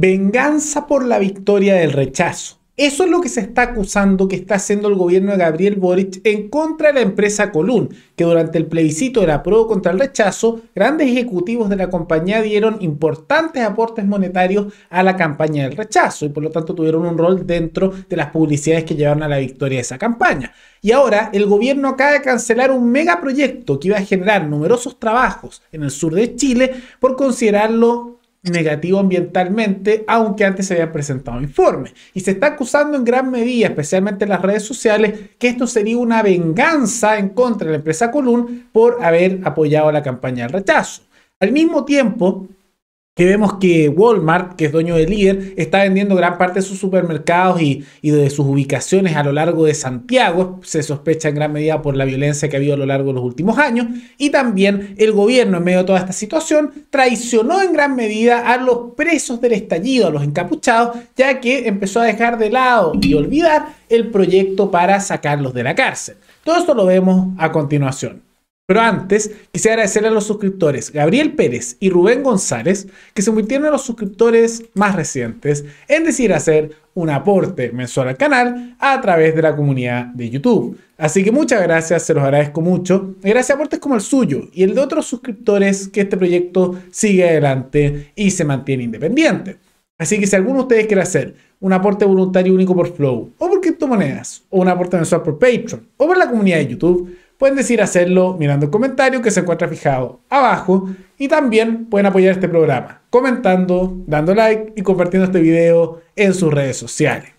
Venganza por la victoria del rechazo. Eso es lo que se está acusando que está haciendo el gobierno de Gabriel Boric en contra de la empresa Colún, que durante el plebiscito de la prueba contra el rechazo, grandes ejecutivos de la compañía dieron importantes aportes monetarios a la campaña del rechazo y por lo tanto tuvieron un rol dentro de las publicidades que llevaron a la victoria de esa campaña. Y ahora el gobierno acaba de cancelar un megaproyecto que iba a generar numerosos trabajos en el sur de Chile por considerarlo negativo ambientalmente, aunque antes se había presentado informe Y se está acusando en gran medida, especialmente en las redes sociales, que esto sería una venganza en contra de la empresa Column por haber apoyado la campaña del rechazo. Al mismo tiempo, que vemos que Walmart, que es dueño de líder, está vendiendo gran parte de sus supermercados y, y, de sus ubicaciones a lo largo de Santiago. Se sospecha en gran medida por la violencia que ha habido a lo largo de los últimos años. Y también el gobierno, en medio de toda esta situación, traicionó en gran medida a los presos del estallido, a los encapuchados, ya que empezó a dejar de lado y olvidar el proyecto para sacarlos de la cárcel. Todo esto lo vemos a continuación. Pero antes, quisiera agradecerle a los suscriptores Gabriel Pérez y Rubén González, que se convirtieron en los suscriptores más recientes, en decir hacer un aporte mensual al canal a través de la comunidad de YouTube. Así que muchas gracias, se los agradezco mucho. gracias a aportes como el suyo y el de otros suscriptores que este proyecto sigue adelante y se mantiene independiente. Así que si alguno de ustedes quiere hacer un aporte voluntario único por Flow, o por criptomonedas, o un aporte mensual por Patreon, o por la comunidad de YouTube, pueden decir hacerlo mirando el comentario que se encuentra fijado abajo y también pueden apoyar este programa comentando, dando like y compartiendo este video en sus redes sociales.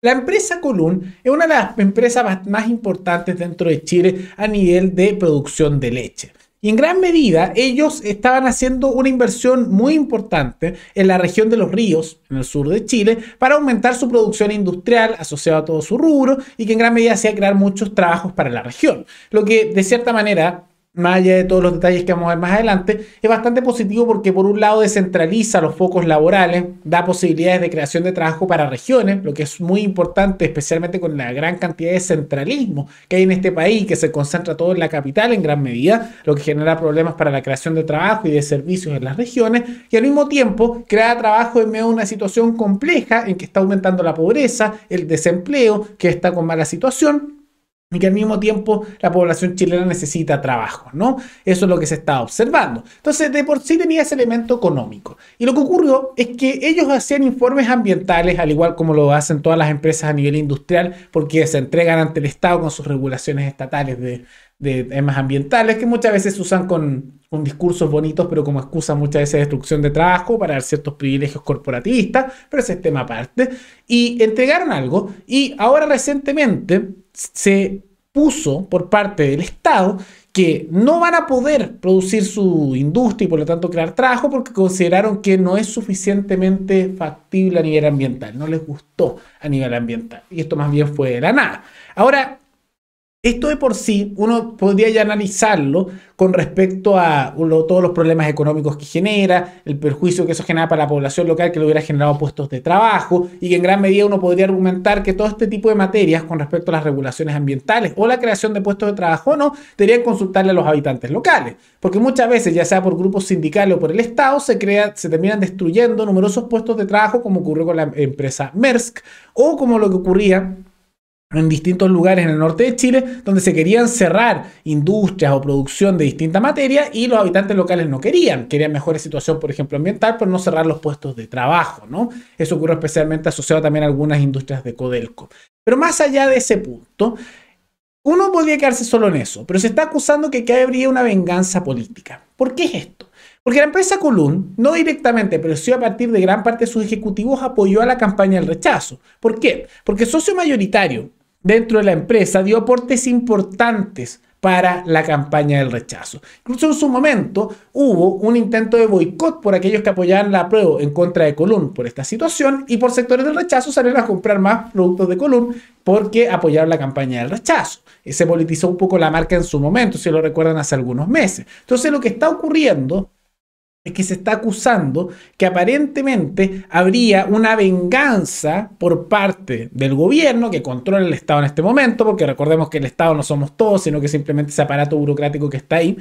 La empresa Column es una de las empresas más importantes dentro de Chile a nivel de producción de leche. Y en gran medida ellos estaban haciendo una inversión muy importante en la región de los ríos, en el sur de Chile, para aumentar su producción industrial asociada a todo su rubro y que en gran medida hacía crear muchos trabajos para la región. Lo que de cierta manera más allá de todos los detalles que vamos a ver más adelante, es bastante positivo porque por un lado descentraliza los focos laborales, da posibilidades de creación de trabajo para regiones, lo que es muy importante, especialmente con la gran cantidad de centralismo que hay en este país, que se concentra todo en la capital en gran medida, lo que genera problemas para la creación de trabajo y de servicios en las regiones, y al mismo tiempo crea trabajo en medio de una situación compleja en que está aumentando la pobreza, el desempleo, que está con mala situación, y que al mismo tiempo la población chilena necesita trabajo, ¿no? Eso es lo que se está observando. Entonces, de por sí tenía ese elemento económico. Y lo que ocurrió es que ellos hacían informes ambientales, al igual como lo hacen todas las empresas a nivel industrial, porque se entregan ante el Estado con sus regulaciones estatales de, temas ambientales, que muchas veces usan con, discursos bonitos, pero como excusa muchas veces de destrucción de trabajo para ciertos privilegios corporativistas, pero ese es tema aparte. Y entregaron algo, y ahora recientemente se puso por parte del Estado que no van a poder producir su industria y por lo tanto crear trabajo porque consideraron que no es suficientemente factible a nivel ambiental, no les gustó a nivel ambiental. Y esto más bien fue de la nada. Ahora, esto de por sí, uno podría ya analizarlo con respecto a todos los problemas económicos que genera, el perjuicio que eso genera para la población local que le hubiera generado puestos de trabajo y que en gran medida uno podría argumentar que todo este tipo de materias con respecto a las regulaciones ambientales o la creación de puestos de trabajo o no, deberían consultarle a los habitantes locales, porque muchas veces, ya sea por grupos sindicales o por el Estado, se, crean, se terminan destruyendo numerosos puestos de trabajo como ocurrió con la empresa MERSC o como lo que ocurría en distintos lugares en el norte de Chile, donde se querían cerrar industrias o producción de distinta materia y los habitantes locales no querían, querían mejores situación, por ejemplo, ambiental, pero no cerrar los puestos de trabajo, ¿no? Eso ocurre especialmente asociado también a algunas industrias de Codelco. Pero más allá de ese punto, uno podría quedarse solo en eso, pero se está acusando que, que habría una venganza política. ¿Por qué es esto? Porque la empresa Column, no directamente, pero sí a partir de gran parte de sus ejecutivos, apoyó a la campaña del rechazo. ¿Por qué? Porque socio mayoritario dentro de la empresa dio aportes importantes para la campaña del rechazo. Incluso en su momento hubo un intento de boicot por aquellos que apoyaban la prueba en contra de Column por esta situación y por sectores del rechazo salieron a comprar más productos de Column porque apoyaron la campaña del rechazo. Eh, se politizó un poco la marca en su momento, si lo recuerdan hace algunos meses. Entonces lo que está ocurriendo es que se está acusando que aparentemente habría una venganza por parte del gobierno que controla el Estado en este momento, porque recordemos que el Estado no somos todos, sino que simplemente ese aparato burocrático que está ahí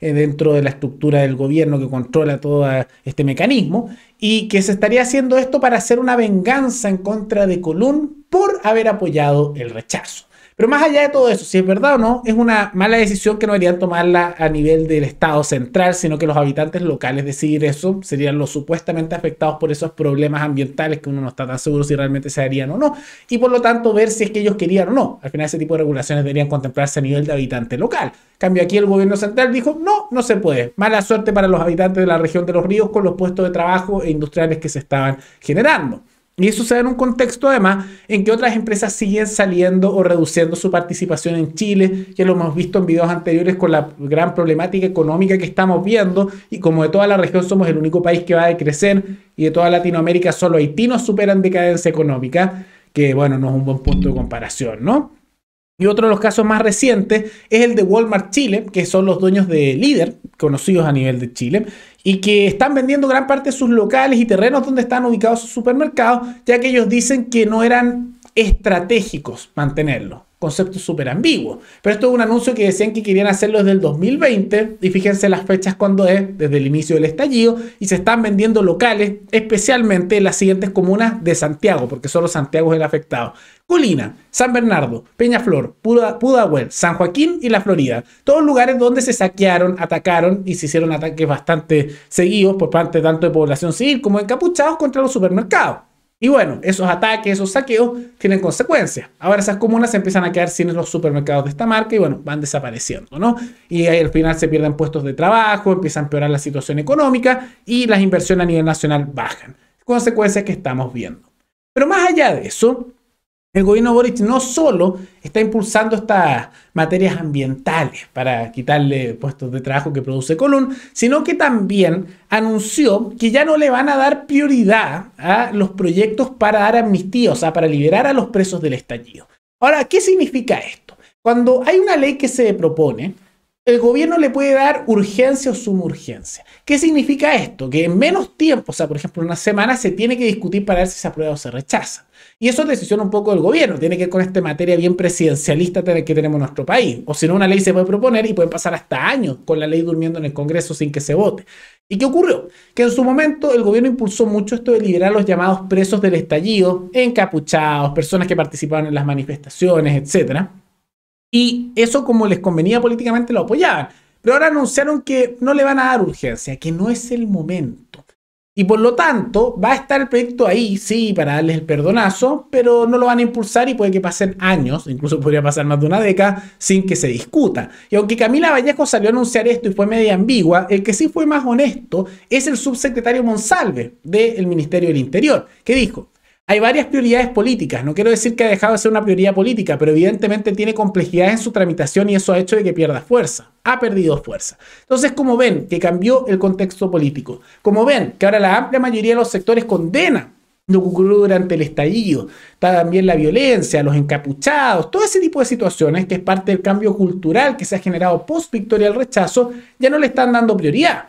eh, dentro de la estructura del gobierno que controla todo este mecanismo, y que se estaría haciendo esto para hacer una venganza en contra de Colón por haber apoyado el rechazo. Pero más allá de todo eso, si es verdad o no, es una mala decisión que no deberían tomarla a nivel del Estado central, sino que los habitantes locales decidir eso serían los supuestamente afectados por esos problemas ambientales que uno no está tan seguro si realmente se harían o no. Y por lo tanto, ver si es que ellos querían o no. Al final, ese tipo de regulaciones deberían contemplarse a nivel de habitante local. Cambio aquí, el gobierno central dijo: no, no se puede. Mala suerte para los habitantes de la región de los ríos con los puestos de trabajo e industriales que se estaban generando. Y eso se da en un contexto además en que otras empresas siguen saliendo o reduciendo su participación en Chile, que lo hemos visto en videos anteriores con la gran problemática económica que estamos viendo y como de toda la región somos el único país que va a decrecer y de toda Latinoamérica solo Haití haitinos superan decadencia económica, que bueno, no es un buen punto de comparación, ¿no? Y otro de los casos más recientes es el de Walmart Chile, que son los dueños de Líder, conocidos a nivel de Chile, y que están vendiendo gran parte de sus locales y terrenos donde están ubicados sus supermercados, ya que ellos dicen que no eran estratégicos mantenerlos concepto súper ambiguo. Pero esto es un anuncio que decían que querían hacerlo desde el 2020 y fíjense las fechas cuando es, desde el inicio del estallido, y se están vendiendo locales, especialmente en las siguientes comunas de Santiago, porque solo Santiago es el afectado. Colina, San Bernardo, Peñaflor, Pudahuel, San Joaquín y La Florida. Todos lugares donde se saquearon, atacaron y se hicieron ataques bastante seguidos por parte tanto de población civil como encapuchados contra los supermercados. Y bueno, esos ataques, esos saqueos tienen consecuencias. Ahora esas comunas se empiezan a quedar sin los supermercados de esta marca y bueno, van desapareciendo, ¿no? Y ahí al final se pierden puestos de trabajo, empieza a empeorar la situación económica y las inversiones a nivel nacional bajan. Consecuencias que estamos viendo. Pero más allá de eso, el gobierno Boric no solo está impulsando estas materias ambientales para quitarle puestos de trabajo que produce Colón, sino que también anunció que ya no le van a dar prioridad a los proyectos para dar amnistía, o sea, para liberar a los presos del estallido. Ahora, ¿qué significa esto? Cuando hay una ley que se propone, el gobierno le puede dar urgencia o sumurgencia. ¿Qué significa esto? Que en menos tiempo, o sea, por ejemplo, una semana, se tiene que discutir para ver si se aprueba o se rechaza. Y eso es decisión un poco del gobierno, tiene que con esta materia bien presidencialista que tenemos en nuestro país. O si no, una ley se puede proponer y pueden pasar hasta años con la ley durmiendo en el Congreso sin que se vote. ¿Y qué ocurrió? Que en su momento el gobierno impulsó mucho esto de liberar a los llamados presos del estallido, encapuchados, personas que participaban en las manifestaciones, etc. Y eso como les convenía políticamente lo apoyaban. Pero ahora anunciaron que no le van a dar urgencia, que no es el momento. Y por lo tanto, va a estar el proyecto ahí, sí, para darles el perdonazo, pero no lo van a impulsar y puede que pasen años, incluso podría pasar más de una década, sin que se discuta. Y aunque Camila Vallejo salió a anunciar esto y fue media ambigua, el que sí fue más honesto es el subsecretario Monsalve del Ministerio del Interior, que dijo, hay varias prioridades políticas. No quiero decir que ha dejado de ser una prioridad política, pero evidentemente tiene complejidades en su tramitación y eso ha hecho de que pierda fuerza. Ha perdido fuerza. Entonces, como ven que cambió el contexto político, como ven que ahora la amplia mayoría de los sectores condena lo que ocurrió durante el estallido, también la violencia, los encapuchados, todo ese tipo de situaciones que es parte del cambio cultural que se ha generado post victoria al rechazo, ya no le están dando prioridad.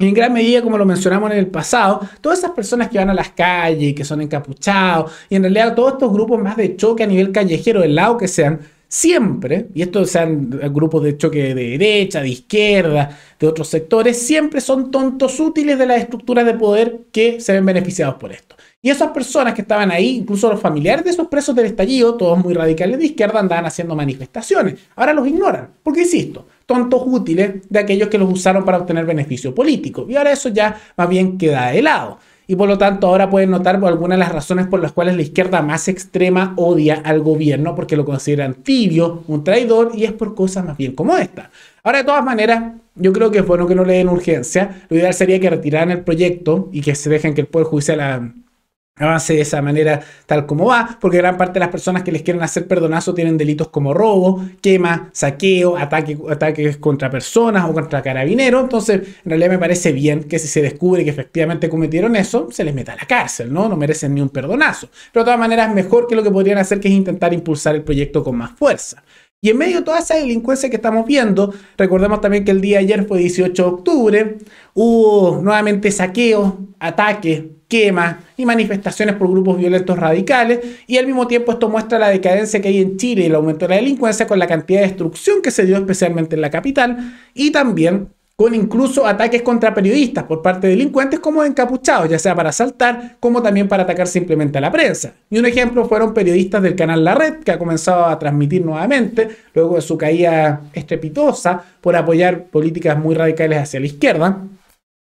Y en gran medida, como lo mencionamos en el pasado, todas esas personas que van a las calles, que son encapuchados, y en realidad todos estos grupos más de choque a nivel callejero, del lado que sean, siempre, y estos sean grupos de choque de derecha, de izquierda, de otros sectores, siempre son tontos útiles de las estructuras de poder que se ven beneficiados por esto. Y esas personas que estaban ahí, incluso los familiares de esos presos del estallido, todos muy radicales de izquierda, andaban haciendo manifestaciones. Ahora los ignoran, porque insisto, tontos útiles de aquellos que los usaron para obtener beneficio político. Y ahora eso ya más bien queda de lado y por lo tanto ahora pueden notar algunas de las razones por las cuales la izquierda más extrema odia al gobierno porque lo consideran tibio, un traidor y es por cosas más bien como esta. Ahora de todas maneras, yo creo que es bueno que no le den urgencia, lo ideal sería que retiraran el proyecto y que se dejen que el Poder la avance de esa manera tal como va, porque gran parte de las personas que les quieren hacer perdonazo tienen delitos como robo, quema, saqueo, ataque, ataques contra personas o contra carabineros. Entonces, en realidad me parece bien que si se descubre que efectivamente cometieron eso, se les meta a la cárcel, ¿no? No merecen ni un perdonazo. Pero de todas maneras, mejor que lo que podrían hacer, que es intentar impulsar el proyecto con más fuerza. Y en medio de toda esa delincuencia que estamos viendo, recordemos también que el día ayer fue 18 de octubre, hubo nuevamente saqueos, ataques, quemas y manifestaciones por grupos violentos radicales, y al mismo tiempo esto muestra la decadencia que hay en Chile y el aumento de la delincuencia con la cantidad de destrucción que se dio especialmente en la capital, y también con incluso ataques contra periodistas por parte de delincuentes como encapuchados, ya sea para asaltar como también para atacar simplemente a la prensa. Y un ejemplo fueron periodistas del canal La Red, que ha comenzado a transmitir nuevamente luego de su caída estrepitosa por apoyar políticas muy radicales hacia la izquierda.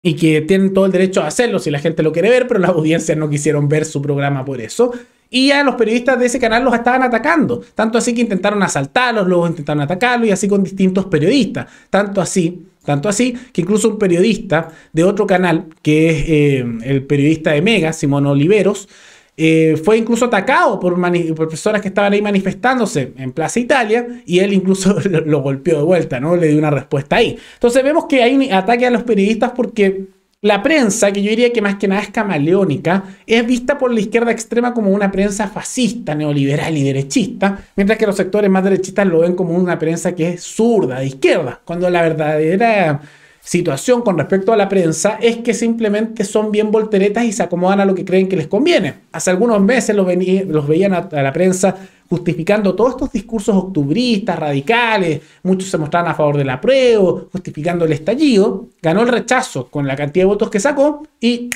Y que tienen todo el derecho a hacerlo si la gente lo quiere ver, pero las audiencias no quisieron ver su programa por eso y a los periodistas de ese canal los estaban atacando. Tanto así que intentaron asaltarlos, luego intentaron atacarlos y así con distintos periodistas. Tanto así, tanto así que incluso un periodista de otro canal, que es eh, el periodista de Mega, Simón Oliveros, eh, fue incluso atacado por, por, personas que estaban ahí manifestándose en Plaza Italia y él incluso lo, golpeó de vuelta, ¿no? Le dio una respuesta ahí. Entonces vemos que hay un ataque a los periodistas porque la prensa, que yo diría que más que nada es camaleónica, es vista por la izquierda extrema como una prensa fascista, neoliberal y derechista, mientras que los sectores más derechistas lo ven como una prensa que es zurda, de izquierda, cuando la verdadera situación con respecto a la prensa es que simplemente son bien volteretas y se acomodan a lo que creen que les conviene. Hace algunos meses los, veían a, la prensa justificando todos estos discursos octubristas, radicales, muchos se mostraban a favor de la prueba, justificando el estallido, ganó el rechazo con la cantidad de votos que sacó y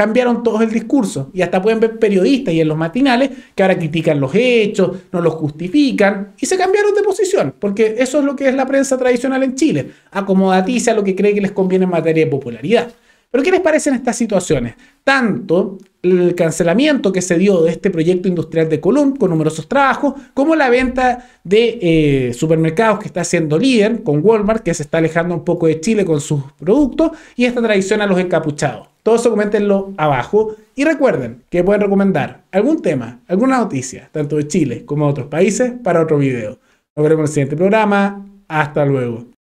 cambiaron todo el discurso. Y hasta pueden ver periodistas y en los matinales que ahora critican los hechos, no los justifican y se cambiaron de posición, porque eso es lo que es la prensa tradicional en Chile. Acomodatiza lo que cree que les conviene en materia de popularidad. Pero ¿qué les parecen estas situaciones? Tanto el cancelamiento que se dio de este proyecto industrial de Colón con numerosos trabajos, como la venta de eh, supermercados que está haciendo líder con Walmart, que se está alejando un poco de Chile con sus productos, y esta tradición a los encapuchados. Todo eso coméntenlo abajo. Y recuerden que pueden recomendar algún tema, alguna noticia, tanto de Chile como de otros países, para otro video. Nos vemos en el siguiente programa. Hasta luego.